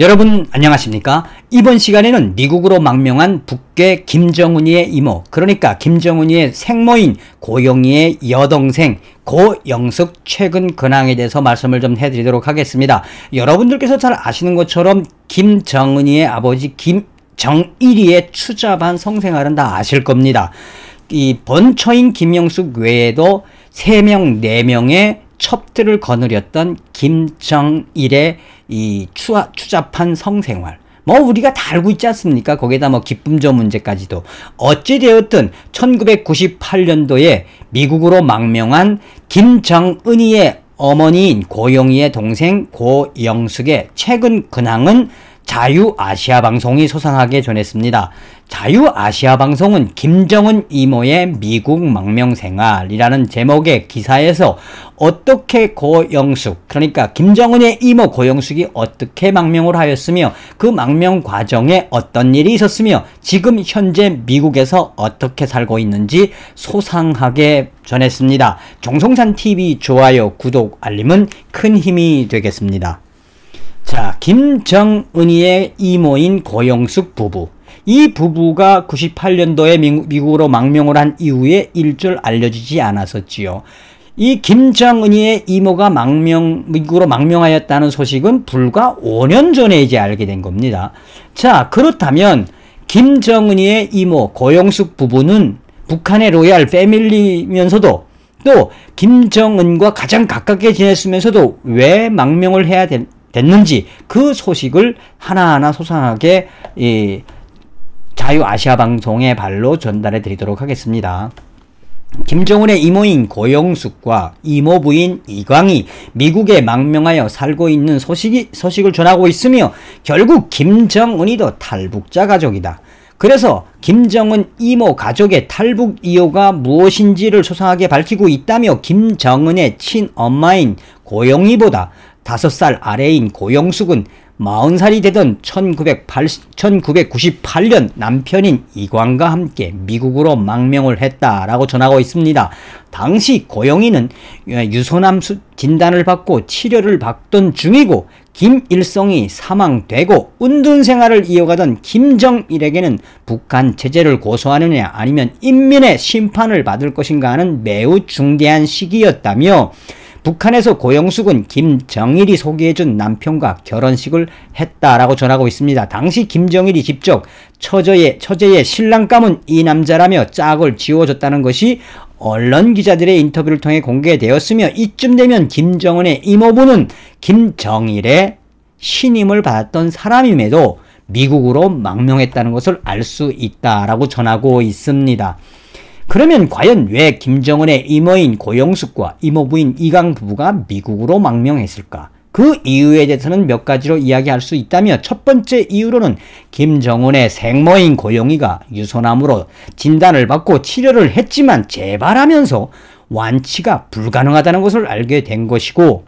여러분 안녕하십니까? 이번 시간에는 미국으로 망명한 북괴 김정은이의 이모, 그러니까 김정은이의 생모인 고영희의 여동생 고영숙 최근 근황에 대해서 말씀을 좀 해드리도록 하겠습니다. 여러분들께서 잘 아시는 것처럼 김정은이의 아버지 김정일이의 추잡한 성생활은 다 아실 겁니다. 이 번처인 김영숙 외에도 3명, 4명의 첩들을 거느렸던 김정일의 이 추하, 추잡한 성생활 뭐 우리가 다 알고 있지 않습니까? 거기에다 뭐 기쁨저 문제까지도 어찌되었든 1998년도에 미국으로 망명한 김정은이의 어머니인 고영희의 동생 고영숙의 최근 근황은 자유아시아 방송이 소상하게 전했습니다. 자유아시아 방송은 김정은 이모의 미국 망명생활이라는 제목의 기사에서 어떻게 고영숙 그러니까 김정은의 이모 고영숙이 어떻게 망명을 하였으며 그 망명 과정에 어떤 일이 있었으며 지금 현재 미국에서 어떻게 살고 있는지 소상하게 전했습니다. 종성산 t v 좋아요, 구독, 알림은 큰 힘이 되겠습니다. 자, 김정은이의 이모인 고영숙 부부 이 부부가 98년도에 미국으로 망명을 한 이후에 일절 알려지지 않았었지요. 이 김정은이의 이모가 망명, 미국으로 망명하였다는 소식은 불과 5년 전에 이제 알게 된 겁니다. 자, 그렇다면 김정은이의 이모 고영숙 부부는 북한의 로얄 패밀리면서도 또 김정은과 가장 가깝게 지냈으면서도 왜 망명을 해야 됐는지 그 소식을 하나하나 소상하게 자유아시아 방송의 발로 전달해 드리도록 하겠습니다. 김정은의 이모인 고영숙과 이모 부인 이광이 미국에 망명하여 살고 있는 소식이, 소식을 전하고 있으며 결국 김정은이도 탈북자 가족이다. 그래서 김정은 이모 가족의 탈북 이유가 무엇인지를 소상하게 밝히고 있다며 김정은의 친엄마인 고영이보다 5살 아래인 고영숙은 40살이 되던 1980, 1998년 남편인 이광과 함께 미국으로 망명을 했다라고 전하고 있습니다. 당시 고영이는 예, 유소남 진단을 받고 치료를 받던 중이고 김일성이 사망되고 은둔 생활을 이어가던 김정일에게는 북한 체제를 고소하느냐 아니면 인민의 심판을 받을 것인가 하는 매우 중대한 시기였다며 북한에서 고영숙은 김정일이 소개해준 남편과 결혼식을 했다라고 전하고 있습니다. 당시 김정일이 직접 처제의, 처제의 신랑감은 이 남자라며 짝을 지워줬다는 것이 언론 기자들의 인터뷰를 통해 공개되었으며 이쯤 되면 김정은의 이모부는 김정일의 신임을 받았던 사람임에도 미국으로 망명했다는 것을 알 수 있다라고 전하고 있습니다. 그러면 과연 왜 김정은의 이모인 고영숙과 이모부인 이강 부부가 미국으로 망명했을까? 그 이유에 대해서는 몇 가지로 이야기할 수 있다며 첫 번째 이유로는 김정은의 생모인 고영이가 유소남으로 진단을 받고 치료를 했지만 재발하면서 완치가 불가능하다는 것을 알게 된 것이고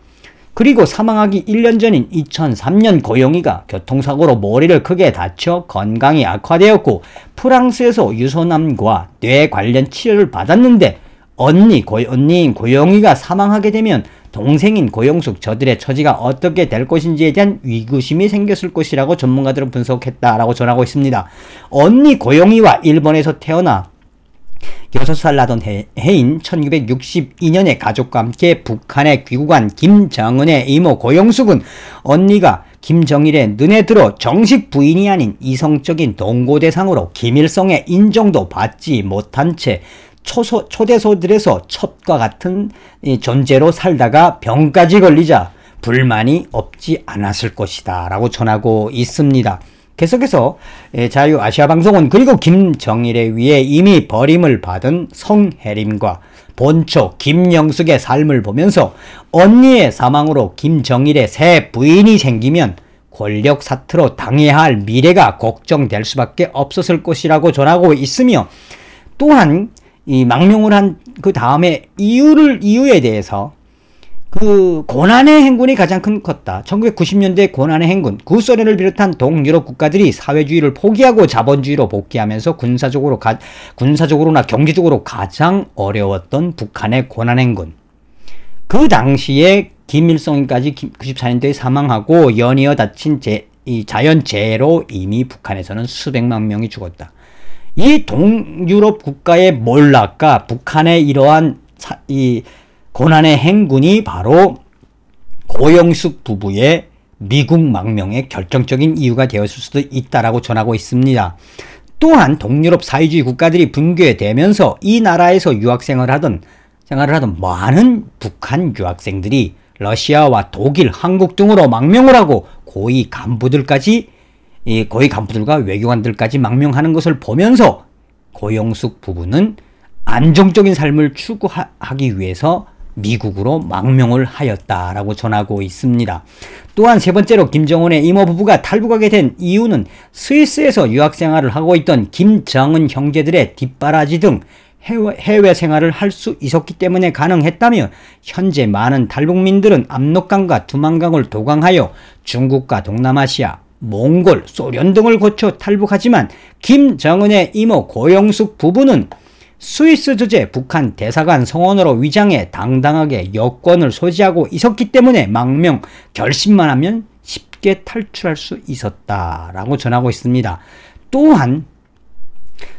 그리고 사망하기 1년 전인 2003년 고영이가 교통사고로 머리를 크게 다쳐 건강이 악화되었고 프랑스에서 유소남과 뇌 관련 치료를 받았는데 언니, 고, 언니인 고영이가 사망하게 되면 동생인 고영숙 저들의 처지가 어떻게 될 것인지에 대한 위구심이 생겼을 것이라고 전문가들은 분석했다라고 전하고 있습니다. 언니 고영이와 일본에서 태어나 6살 나던 해, 해인 1962년에 가족과 함께 북한에 귀국한 김정은의 이모 고영숙은 언니가 김정일의 눈에 들어 정식 부인이 아닌 이성적인 동고 대상으로 김일성의 인정도 받지 못한 채 초소, 초대소들에서 첩과 같은 존재로 살다가 병까지 걸리자 불만이 없지 않았을 것이다 라고 전하고 있습니다. 계속해서 예, 자유아시아방송은 그리고 김정일에 위해 이미 버림을 받은 성혜림과 본초 김영숙의 삶을 보면서 언니의 사망으로 김정일의 새 부인이 생기면 권력 사투로 당해야 할 미래가 걱정될 수밖에 없었을 것이라고 전하고 있으며 또한 이 망명을 한 그 다음에 이유를 이유에 대해서 그 고난의 행군이 가장 큰 컸다. 1990년대 고난의 행군, 구소련을 그 비롯한 동유럽 국가들이 사회주의를 포기하고 자본주의로 복귀하면서 군사적으로 가, 군사적으로나 경제적으로 가장 어려웠던 북한의 고난의 행군. 그 당시에 김일성까지 94년대에 사망하고 연이어 다친 제, 이 자연재해로 이미 북한에서는 수백만 명이 죽었다. 이 동유럽 국가의 몰락과 북한의 이러한 사, 이 고난의 행군이 바로 고영숙 부부의 미국 망명의 결정적인 이유가 되었을 수도 있다라고 전하고 있습니다. 또한 동유럽 사회주의 국가들이 붕괴되면서 이 나라에서 유학생을 하던 생활을 하던 많은 북한 유학생들이 러시아와 독일, 한국 등으로 망명을 하고 고위 간부들까지 고위 간부들과 외교관들까지 망명하는 것을 보면서 고영숙 부부는 안정적인 삶을 추구하기 위해서 미국으로 망명을 하였다라고 전하고 있습니다. 또한 세 번째로 김정은의 이모 부부가 탈북하게 된 이유는 스위스에서 유학생활을 하고 있던 김정은 형제들의 뒷바라지 등 해외, 해외 생활을 할 수 있었기 때문에 가능했다며 현재 많은 탈북민들은 압록강과 두만강을 도강하여 중국과 동남아시아, 몽골, 소련 등을 거쳐 탈북하지만 김정은의 이모 고영숙 부부는 스위스 주재 북한 대사관 성원으로 위장해 당당하게 여권을 소지하고 있었기 때문에 망명 결심만 하면 쉽게 탈출할 수 있었다라고 전하고 있습니다. 또한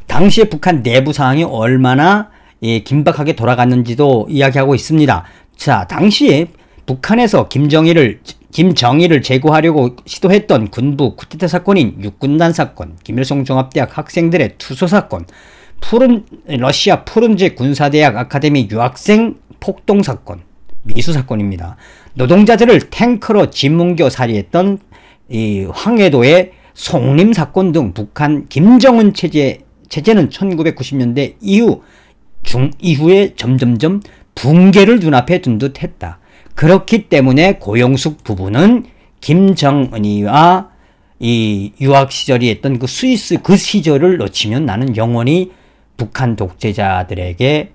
당시에 북한 내부 상황이 얼마나 예, 긴박하게 돌아갔는지도 이야기하고 있습니다. 자, 당시에 북한에서 김정일을 김정일을 제거하려고 시도했던 군부 쿠데타 사건인 육군단 사건, 김일성 종합대학 학생들의 투소 사건, 푸른 러시아 푸른제 군사대학 아카데미 유학생 폭동 사건, 미수 사건입니다. 노동자들을 탱크로 진문교 살해했던 이 황해도의 송림 사건 등 북한 김정은 체제 체제는 1990년대 이후 중 이후에 점점점 붕괴를 눈앞에 둔 듯했다. 그렇기 때문에 고영숙 부부는 김정은이와 이 유학 시절이 했던 그 스위스 그 시절을 놓치면 나는 영원히 북한 독재자들에게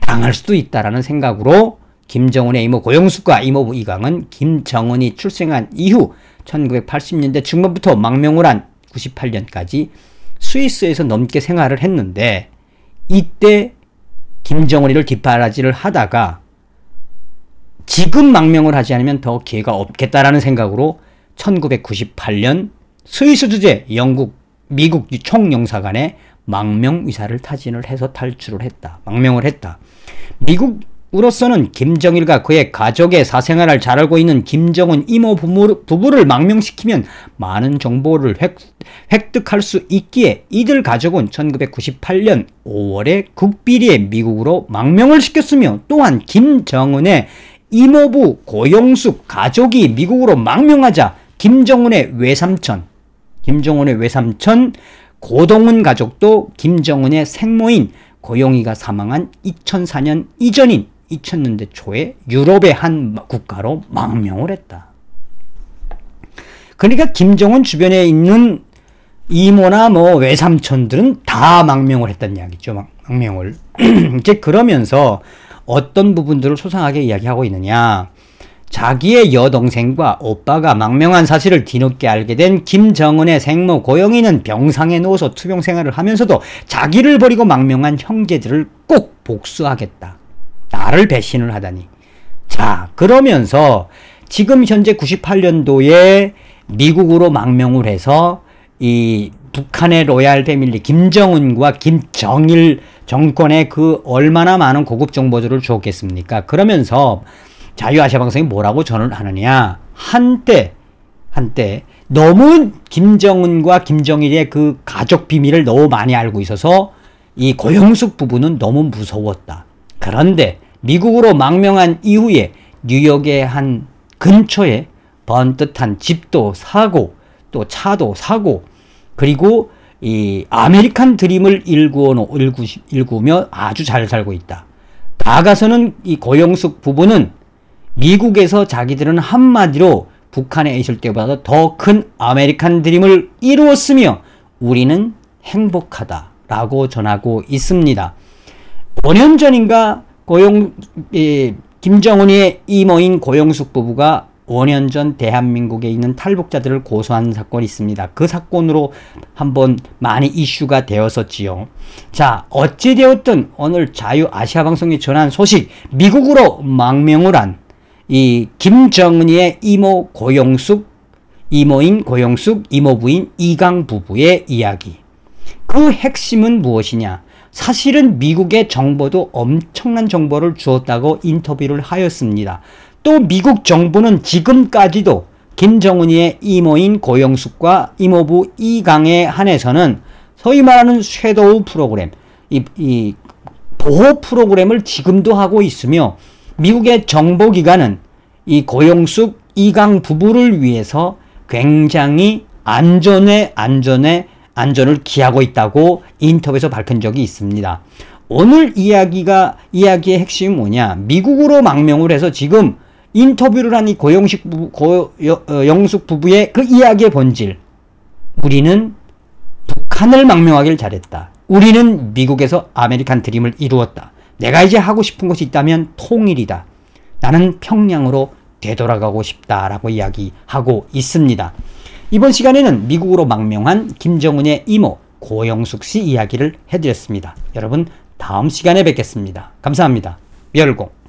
당할 수도 있다라는 생각으로 김정은의 이모 고영숙과 이모부 이광은 김정은이 출생한 이후 1980년대 중반부터 망명을 한 98년까지 스위스에서 넘게 생활을 했는데 이때 김정은이를 뒷바라지를 하다가 지금 망명을 하지 않으면 더 기회가 없겠다라는 생각으로 1998년 스위스 주재 영국 미국 총영사관에 망명 의사를 타진을 해서 탈출을 했다. 망명을 했다. 미국으로서는 김정일과 그의 가족의 사생활을 잘 알고 있는 김정은 이모 부부, 를 망명시키면 많은 정보를 획, 득할수 있기에 이들 가족은 1998년 5월에 극비리에 미국으로 망명을 시켰으며 또한 김정은의 이모부 고영숙 가족이 미국으로 망명하자 김정은의 외삼촌 김정은의 외삼촌 고동훈 가족도 김정은의 생모인 고용이가 사망한 2004년 이전인 2000년대 초에 유럽의 한 국가로 망명을 했다. 그러니까 김정은 주변에 있는 이모나 뭐 외삼촌들은 다 망명을 했단 이야기죠. 망명을. 이제 그러면서 어떤 부분들을 소상하게 이야기하고 있느냐. 자기의 여동생과 오빠가 망명한 사실을 뒤늦게 알게 된 김정은의 생모 고영이는 병상에 누워서 투병 생활을 하면서도 자기를 버리고 망명한 형제들을 꼭 복수하겠다. 나를 배신을 하다니. 자 그러면서 지금 현재 98년도에 미국으로 망명을 해서 이 북한의 로얄 패밀리 김정은과 김정일 정권의 그 얼마나 많은 고급 정보들을 주었겠습니까? 그러면서 자유아시아 방송이 뭐라고 저을 하느냐. 한때, 한때, 너무 김정은과 김정일의 그 가족 비밀을 너무 많이 알고 있어서 이 고영숙 부부는 너무 무서웠다. 그런데 미국으로 망명한 이후에 뉴욕의 한 근처에 번듯한 집도 사고 또 차도 사고 그리고 이 아메리칸 드림을 일구어 일구, 일구며 아주 잘 살고 있다. 나가서는 이 고영숙 부부는 미국에서 자기들은 한마디로 북한에 있을 때보다 더 큰 아메리칸 드림을 이루었으며 우리는 행복하다 라고 전하고 있습니다. 5년 전인가 고용 예, 김정은의 이모인 고영숙 부부가 5년 전 대한민국에 있는 탈북자들을 고소한 사건이 있습니다. 그 사건으로 한번 많이 이슈가 되었었지요. 자, 어찌되었든 오늘 자유아시아방송이 전한 소식, 미국으로 망명을 한 이김정은의 이모 고영숙, 이모인 고영숙, 이모부인 이강 부부의 이야기. 그 핵심은 무엇이냐? 사실은 미국의 정보도 엄청난 정보를 주었다고 인터뷰를 하였습니다. 또 미국 정부는 지금까지도 김정은의 이모인 고영숙과 이모부 이강에 한해서는 소위 말하는 섀도우 프로그램, 이, 이 보호 프로그램을 지금도 하고 있으며 미국의 정보기관은 이 고용숙 이강 부부를 위해서 굉장히 안전에 안전에 안전을 기하고 있다고 인터뷰에서 밝힌 적이 있습니다. 오늘 이야기가 이야기의 핵심이 뭐냐? 미국으로 망명을 해서 지금 인터뷰를 한 이 고영식 부부, 고영숙 어, 부부의 그 이야기의 본질. 우리는 북한을 망명하길 잘했다. 우리는 미국에서 아메리칸 드림을 이루었다. 내가 이제 하고 싶은 것이 있다면 통일이다. 나는 평양으로 되돌아가고 싶다라고 이야기하고 있습니다. 이번 시간에는 미국으로 망명한 김정은의 이모 고영숙 씨 이야기를 해드렸습니다. 여러분 다음 시간에 뵙겠습니다. 감사합니다. 열공